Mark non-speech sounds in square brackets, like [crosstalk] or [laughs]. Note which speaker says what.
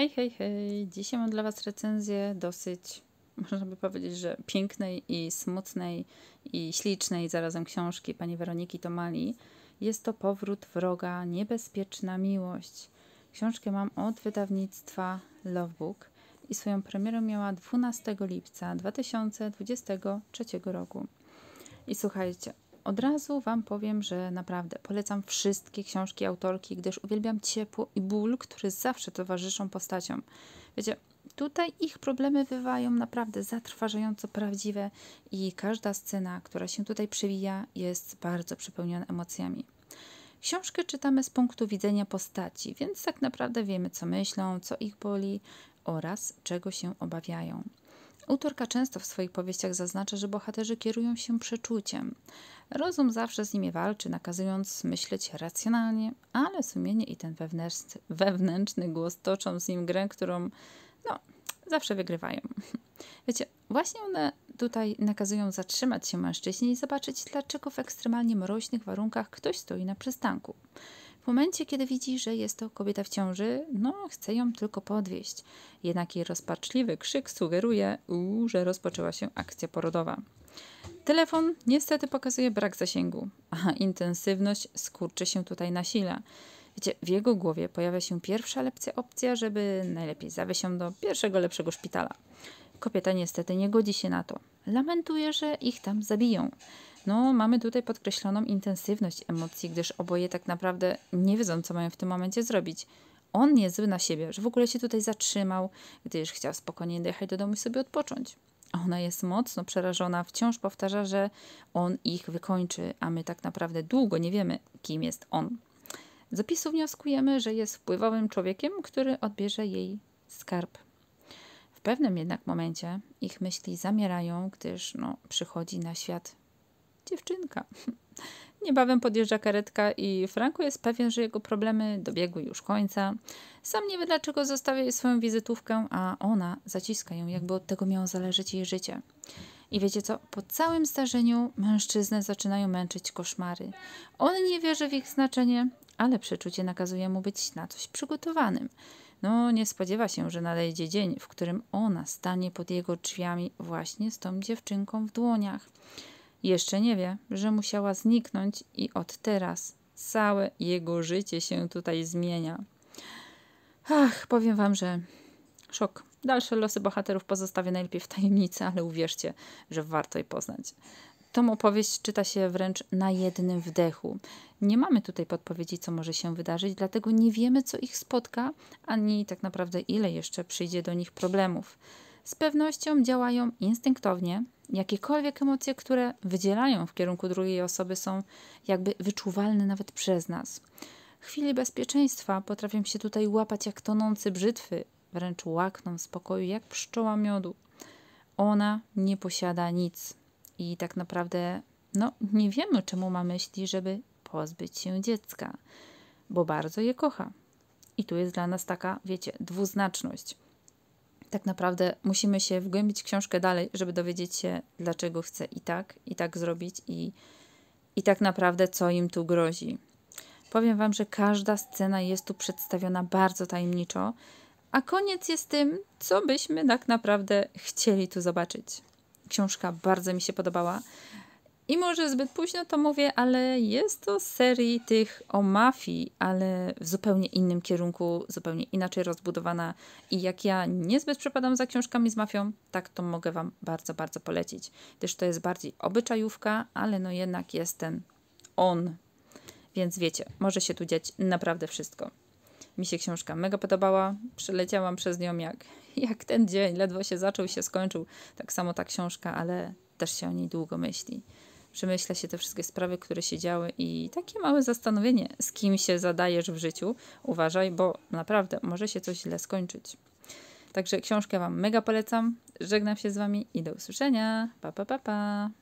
Speaker 1: Hej, hej, hej! Dzisiaj mam dla Was recenzję dosyć, [laughs] można by powiedzieć, że pięknej i smutnej i ślicznej zarazem książki pani Weroniki Tomali. Jest to Powrót wroga, niebezpieczna miłość. Książkę mam od wydawnictwa Lovebook i swoją premierę miała 12 lipca 2023 roku. I słuchajcie, od razu Wam powiem, że naprawdę polecam wszystkie książki autorki, gdyż uwielbiam ciepło i ból, który zawsze towarzyszą postaciom. Wiecie, tutaj ich problemy bywają naprawdę zatrważająco prawdziwe i każda scena, która się tutaj przewija, jest bardzo przepełniona emocjami. Książkę czytamy z punktu widzenia postaci, więc tak naprawdę wiemy, co myślą, co ich boli oraz czego się obawiają. Autorka często w swoich powieściach zaznacza, że bohaterzy kierują się przeczuciem. Rozum zawsze z nimi walczy, nakazując myśleć racjonalnie, ale sumienie i ten wewnętrzny, wewnętrzny głos toczą z nim grę, którą no, zawsze wygrywają. [laughs] Wiecie, właśnie one tutaj nakazują zatrzymać się mężczyźni i zobaczyć, dlaczego w ekstremalnie mroźnych warunkach ktoś stoi na przystanku. W momencie, kiedy widzi, że jest to kobieta w ciąży, no chce ją tylko podwieźć. Jednak jej rozpaczliwy krzyk sugeruje, uu, że rozpoczęła się akcja porodowa. Telefon niestety pokazuje brak zasięgu, a intensywność skurczy się tutaj na Wiecie, w jego głowie pojawia się pierwsza lepsza opcja, żeby najlepiej zawieźć ją do pierwszego lepszego szpitala. Kobieta niestety nie godzi się na to. Lamentuje, że ich tam zabiją. No, mamy tutaj podkreśloną intensywność emocji, gdyż oboje tak naprawdę nie wiedzą, co mają w tym momencie zrobić. On nie zły na siebie, że w ogóle się tutaj zatrzymał, gdyż chciał spokojnie dojechać do domu i sobie odpocząć. Ona jest mocno przerażona, wciąż powtarza, że on ich wykończy, a my tak naprawdę długo nie wiemy, kim jest on. Z opisu wnioskujemy, że jest wpływowym człowiekiem, który odbierze jej skarb. W pewnym jednak momencie ich myśli zamierają, gdyż no, przychodzi na świat dziewczynka. Niebawem podjeżdża karetka i Franku jest pewien, że jego problemy dobiegły już końca. Sam nie wie dlaczego zostawia jej swoją wizytówkę, a ona zaciska ją, jakby od tego miało zależeć jej życie. I wiecie co? Po całym zdarzeniu mężczyznę zaczynają męczyć koszmary. On nie wierzy w ich znaczenie, ale przeczucie nakazuje mu być na coś przygotowanym. No, nie spodziewa się, że nadejdzie dzień, w którym ona stanie pod jego drzwiami właśnie z tą dziewczynką w dłoniach. Jeszcze nie wie, że musiała zniknąć i od teraz całe jego życie się tutaj zmienia. Ach, powiem wam, że szok. Dalsze losy bohaterów pozostawię najlepiej w tajemnicy, ale uwierzcie, że warto je poznać. Tą opowieść czyta się wręcz na jednym wdechu. Nie mamy tutaj podpowiedzi, co może się wydarzyć, dlatego nie wiemy, co ich spotka, ani tak naprawdę ile jeszcze przyjdzie do nich problemów z pewnością działają instynktownie. Jakiekolwiek emocje, które wydzielają w kierunku drugiej osoby, są jakby wyczuwalne nawet przez nas. Chwili bezpieczeństwa potrafią się tutaj łapać jak tonący brzytwy, wręcz łakną spokoju jak pszczoła miodu. Ona nie posiada nic i tak naprawdę no, nie wiemy, czemu ma myśli, żeby pozbyć się dziecka, bo bardzo je kocha. I tu jest dla nas taka, wiecie, dwuznaczność – tak naprawdę musimy się wgłębić w książkę dalej, żeby dowiedzieć się, dlaczego chce i tak, i tak zrobić, i, i tak naprawdę co im tu grozi. Powiem Wam, że każda scena jest tu przedstawiona bardzo tajemniczo, a koniec jest tym, co byśmy tak naprawdę chcieli tu zobaczyć. Książka bardzo mi się podobała. I może zbyt późno to mówię, ale jest to serii tych o mafii, ale w zupełnie innym kierunku, zupełnie inaczej rozbudowana. I jak ja niezbyt przepadam za książkami z mafią, tak to mogę Wam bardzo, bardzo polecić. Gdyż to jest bardziej obyczajówka, ale no jednak jest ten on. Więc wiecie, może się tu dziać naprawdę wszystko. Mi się książka mega podobała, przeleciałam przez nią jak, [laughs] jak ten dzień, ledwo się zaczął, się skończył. Tak samo ta książka, ale też się o niej długo myśli przemyśla się te wszystkie sprawy, które się działy i takie małe zastanowienie, z kim się zadajesz w życiu, uważaj, bo naprawdę może się coś źle skończyć. Także książkę Wam mega polecam. Żegnam się z Wami i do usłyszenia. Pa, pa, pa, pa.